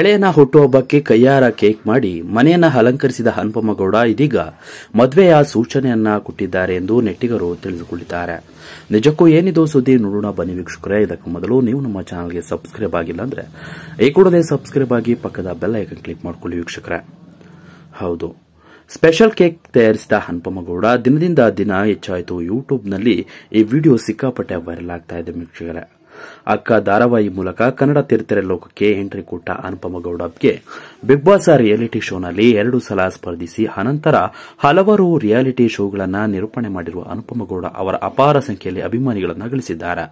ಎಳೆಯನ ಹುಟ್ಟುಹಬ್ಬಕ್ಕೆ ಕೈಯಾರ ಕೇಕ್ ಮಾಡಿ ಮನೆಯನ್ನ ಅಲಂಕರಿಸಿದ ಹನುಪಮ್ಮಗೌಡ ಇದೀಗ ಮದುವೆಯ ಸೂಚನೆಯನ್ನ ಕೊಟ್ಟಿದ್ದಾರೆ ಎಂದು ನೆಟ್ಟಿಗರು ತಿಳಿದುಕೊಂಡಿದ್ದಾರೆ ನಿಜಕ್ಕೂ ಏನಿದು ಸುದ್ದಿ ನೋಡೋಣ ಬನ್ನಿ ವೀಕ್ಷಕರೇ ಇದಕ್ಕೂ ಮೊದಲು ನೀವು ನಮ್ಮ ಚಾನಲ್ಗೆ ಸಬ್ಸ್ಕ್ರೈಬ್ ಆಗಿಲ್ಲ ಅಂದ್ರೆ ಈ ಕೂಡಲೇ ಸಬ್ಸ್ಕ್ರೈಬ್ ಆಗಿ ಪಕ್ಕದ ಬೆಲ್ ಐಕನ್ ಕ್ಲಿಕ್ ಮಾಡಿಕೊಳ್ಳಿ ವೀಕ್ಷಕರೇ ಹೌದು ಸ್ಪೆಷಲ್ ಕೇಕ್ ತಯಾರಿಸಿದ ಹನುಪಮ್ಮಗೌಡ ದಿನದಿಂದ ದಿನ ಹೆಚ್ಚಾಯಿತು ಯೂಟ್ಯೂಬ್ನಲ್ಲಿ ಈ ವಿಡಿಯೋ ಸಿಕ್ಕಾಪಟ್ಟೆ ವೈರಲ್ ಆಗ್ತಾ ಇದೆ ವೀಕ್ಷಕರೇ ಅಕ್ಕ ಧಾರಾವಾಹಿ ಮೂಲಕ ಕನ್ನಡ ತಿರುತೆರೆ ಲೋಕಕ್ಕೆ ಎಂಟ್ರಿ ಕೊಟ್ಟ ಅನುಪಮ ಗೌಡಬ್ಗೆ ಬಿಗ್ ಬಾಸ್ ರಿಯಾಲಿಟಿ ಶೋನಲ್ಲಿ ಎರಡು ಸಲ ಸ್ಪರ್ಧಿಸಿ ಅನಂತರ ಹಲವಾರು ರಿಯಾಲಿಟಿ ಶೋಗಳನ್ನು ನಿರೂಪಣೆ ಮಾಡಿರುವ ಅನುಪಮ ಗೌಡ ಅವರ ಅಪಾರ ಸಂಖ್ಯೆಯಲ್ಲಿ ಅಭಿಮಾನಿಗಳನ್ನು ಗಳಿಸಿದ್ದಾರೆ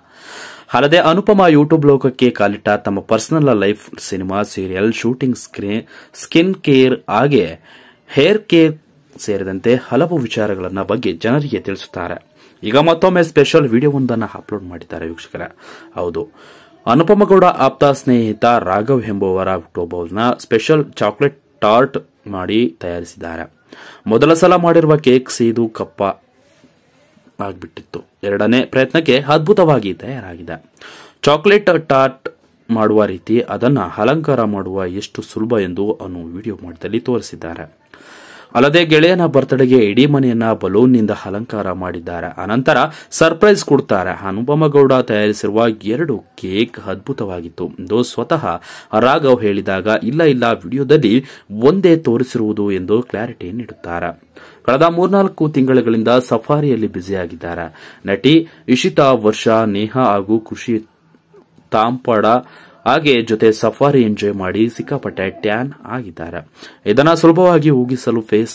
ಅಲ್ಲದೆ ಅನುಪಮ ಯೂಟ್ಯೂಬ್ ಲೋಕಕ್ಕೆ ಕಾಲಿಟ್ಟ ತಮ್ಮ personal life cinema serial shooting skin care ಹಾಗೆ ಹೇರ್ ಕೇರ್ ಸೇರಿದಂತೆ ಹಲವು ವಿಚಾರಗಳನ್ನು ಬಗ್ಗೆ ಜನರಿಗೆ ತಿಳಿಸುತ್ತಾರೆ ಈಗ ಮತ್ತೊಮ್ಮೆ ಸ್ಪೆಷಲ್ ವಿಡಿಯೋವೊಂದನ್ನು ಅಪ್ಲೋಡ್ ಮಾಡಿದ್ದಾರೆ ವೀಕ್ಷಕರ ಹೌದು ಅನುಪಮಗೌಡ ಆಪ್ತ ಸ್ನೇಹಿತ ರಾಘವ್ ಎಂಬುವರ ಟೋಬ್ ಸ್ಪೆಷಲ್ ಚಾಕ್ಲೇಟ್ ಟಾರ್ಟ್ ಮಾಡಿ ತಯಾರಿಸಿದ್ದಾರೆ ಮೊದಲ ಸಲ ಮಾಡಿರುವ ಕೇಕ್ ಸೀದು ಕಪ್ಪ ಆಗಿಬಿಟ್ಟಿತ್ತು ಎರಡನೇ ಪ್ರಯತ್ನಕ್ಕೆ ಅದ್ಭುತವಾಗಿ ತಯಾರಾಗಿದೆ ಚಾಕ್ಲೇಟ್ ಟಾರ್ಟ್ ಮಾಡುವ ರೀತಿ ಅದನ್ನು ಅಲಂಕಾರ ಮಾಡುವ ಎಷ್ಟು ಸುಲಭ ಎಂದು ಅವನು ವಿಡಿಯೋ ಮಾಡಿದಲ್ಲಿ ತೋರಿಸಿದ್ದಾರೆ ಅಲ್ಲದೆ ಗೆಳೆಯನ ಬರ್ತ್ಡೇಗೆ ಇಡೀ ಮನೆಯನ್ನ ಬಲೂನ್ನಿಂದ ಅಲಂಕಾರ ಮಾಡಿದ್ದಾರೆ ಅನಂತರ ಸರ್ಪ್ರೈಸ್ ಕೊಡ್ತಾರೆ ಅನುಪಮ ಗೌಡ ತಯಾರಿಸಿರುವ ಎರಡು ಕೇಕ್ ಅದ್ಭುತವಾಗಿತ್ತು ಎಂದು ಸ್ವತಃ ರಾಘವ್ ಹೇಳಿದಾಗ ಇಲ್ಲ ಇಲ್ಲ ವಿಡಿಯೋದಲ್ಲಿ ಒಂದೇ ತೋರಿಸಿರುವುದು ಎಂದು ಕ್ಲಾರಿಟಿ ನೀಡುತ್ತಾರೆ ಕಳೆದ ಮೂರ್ನಾಲ್ಕು ತಿಂಗಳುಗಳಿಂದ ಸಫಾರಿಯಲ್ಲಿ ಬ್ಯುಸಿಯಾಗಿದ್ದಾರೆ ನಟಿ ಇಶಿತಾ ವರ್ಷ ನೇಹಾ ಹಾಗೂ ಕೃಷಿ ತಾಂಪಡ ಹಾಗೆ ಜೊತೆ ಸಫಾರಿ ಎಂಜಾಯ್ ಮಾಡಿ ಸಿಕ್ಕಾಪಟ್ಟೆ ಟ್ಯಾನ್ ಆಗಿದ್ದಾರೆ ಇದನ್ನ ಸುಲಭವಾಗಿ ಉಗಿಸಲು ಫೇಸ್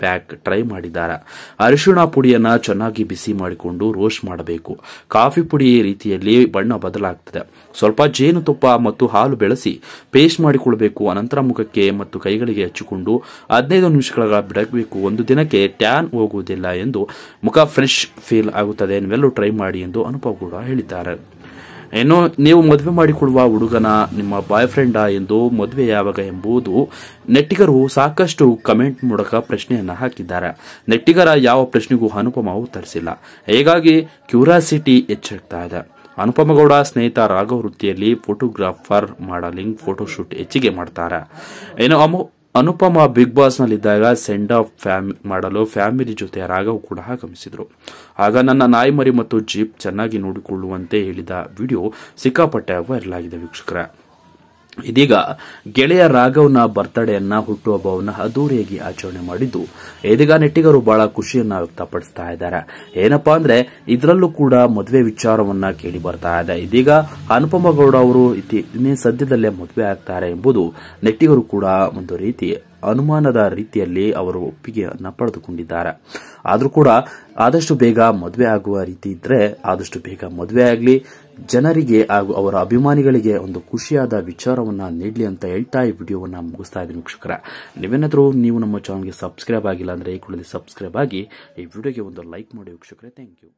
ಪ್ಯಾಕ್ ಟ್ರೈ ಮಾಡಿದ್ದಾರೆ ಅರಿಶಿಣ ಪುಡಿಯನ್ನ ಚೆನ್ನಾಗಿ ಬಿಸಿ ಮಾಡಿಕೊಂಡು ರೋಸ್ಟ್ ಮಾಡಬೇಕು ಕಾಫಿ ಪುಡಿ ರೀತಿಯಲ್ಲಿ ಬಣ್ಣ ಬದಲಾಗ್ತದೆ ಸ್ವಲ್ಪ ಜೇನುತುಪ್ಪ ಮತ್ತು ಹಾಲು ಬೆಳೆಸಿ ಪೇಸ್ಟ್ ಮಾಡಿಕೊಳ್ಬೇಕು ಅನಂತರ ಮುಖಕ್ಕೆ ಮತ್ತು ಕೈಗಳಿಗೆ ಹಚ್ಚಿಕೊಂಡು ಹದಿನೈದು ನಿಮಿಷಗಳ ಬಿಡಬೇಕು ಒಂದು ದಿನಕ್ಕೆ ಟ್ಯಾನ್ ಹೋಗುವುದಿಲ್ಲ ಎಂದು ಮುಖ ಫ್ರೆಶ್ ಫೀಲ್ ಆಗುತ್ತದೆ ನೀವೆಲ್ಲೂ ಟ್ರೈ ಮಾಡಿ ಎಂದು ಅನುಭವ ಕೂಡ ಹೇಳಿದ್ದಾರೆ ಏನೋ ನೀವು ಮದುವೆ ಮಾಡಿಕೊಳ್ಳುವ ಹುಡುಗನ ನಿಮ್ಮ ಬಾಯ್ ಫ್ರೆಂಡ ಎಂದು ಮದುವೆ ಯಾವಾಗ ಎಂಬುದು ನೆಟ್ಟಿಗರು ಸಾಕಷ್ಟು ಕಮೆಂಟ್ ಮೂಲಕ ಪ್ರಶ್ನೆಯನ್ನು ಹಾಕಿದ್ದಾರೆ ನೆಟ್ಟಿಗರ ಯಾವ ಪ್ರಶ್ನೆಗೂ ಅನುಪಮ ಉತ್ತರಿಸಿಲ್ಲ ಹೀಗಾಗಿ ಕ್ಯೂರಿಯಾಸಿಟಿ ಹೆಚ್ಚಾಗ್ತಾ ಇದೆ ಅನುಪಮ ಗೌಡ ಸ್ನೇಹಿತ ರಾಘವೃತ್ತಿಯಲ್ಲಿ ಫೋಟೋಗ್ರಾಫರ್ ಮಾಡಲಿಂಗ್ ಫೋಟೋಶೂಟ್ ಹೆಚ್ಚಿಗೆ ಮಾಡ್ತಾರೆ ಏನೋ ಅಮೋ ಅನುಪಮಾ ಬಿಗ್ ಬಾಸ್ನಲ್ಲಿದ್ದಾಗ ಸೆಂಡ್ ಆಫ್ ಫ್ಯಾಮಿ ಮಾಡಲು ಫ್ಯಾಮಿಲಿ ಜೊತೆ ರಾಘವ್ ಕೂಡ ಆಗಮಿಸಿದರು ಆಗ ನನ್ನ ನಾಯಿಮರಿ ಮತ್ತು ಜೀಪ್ ಚೆನ್ನಾಗಿ ನೋಡಿಕೊಳ್ಳುವಂತೆ ಹೇಳಿದ ವಿಡಿಯೋ ಸಿಕ್ಕಾಪಟ್ಟೆ ವೈರಲ್ ಆಗಿದೆ ವೀಕ್ಷಕರ ಇದೀಗ ಗೆಳೆಯ ರಾಘವ್ನ ಬರ್ತ್ಡೇಯನ್ನ ಹುಟ್ಟುಹಬ್ಬವನ್ನ ಅದ್ದೂರಿಯಾಗಿ ಆಚರಣೆ ಮಾಡಿದ್ದು ಇದೀಗ ನೆಟ್ಟಿಗರು ಬಹಳ ಖುಷಿಯನ್ನ ವ್ಯಕ್ತಪಡಿಸ್ತಾ ಇದ್ದಾರೆ ಏನಪ್ಪಾ ಅಂದ್ರೆ ಇದರಲ್ಲೂ ಕೂಡ ಮದುವೆ ವಿಚಾರವನ್ನ ಕೇಳಿ ಬರ್ತಾ ಇದೆ ಇದೀಗ ಅನುಪಮ ಗೌಡ ಅವರು ಇನ್ನೇ ಸದ್ಯದಲ್ಲೇ ಮದುವೆ ಆಗ್ತಾರೆ ಎಂಬುದು ನೆಟ್ಟಿಗರು ಕೂಡ ಒಂದು ರೀತಿ ಅನುಮಾನದ ರೀತಿಯಲ್ಲಿ ಅವರು ಒಪ್ಪಿಗೆಯನ್ನ ಪಡೆದುಕೊಂಡಿದ್ದಾರೆ ಆದರೂ ಕೂಡ ಆದಷ್ಟು ಬೇಗ ಮದುವೆ ಆಗುವ ರೀತಿ ಇದ್ರೆ ಆದಷ್ಟು ಬೇಗ ಮದುವೆ ಆಗಲಿ ಜನರಿಗೆ ಹಾಗೂ ಅವರ ಅಭಿಮಾನಿಗಳಿಗೆ ಒಂದು ಖುಷಿಯಾದ ವಿಚಾರವನ್ನ ನೀಡಲಿ ಅಂತ ಹೇಳ್ತಾ ಈ ವಿಡಿಯೋವನ್ನ ಮುಗಿಸ್ತಾ ಇದ್ದೀನಿ ವೀಕ್ಷಕರ ನೀವೇನಾದರೂ ನೀವು ನಮ್ಮ ಚಾನಲ್ಗೆ ಸಬ್ಸ್ಕ್ರೈಬ್ ಆಗಿಲ್ಲ ಅಂದರೆ ಈ ಕೂಡಲೇ ಸಬ್ಸ್ಕ್ರೈಬ್ ಆಗಿ ಈ ವಿಡಿಯೋಗೆ ಒಂದು ಲೈಕ್ ಮಾಡಿ ವೀಕ್ಷಕರೇ ಥ್ಯಾಂಕ್ ಯು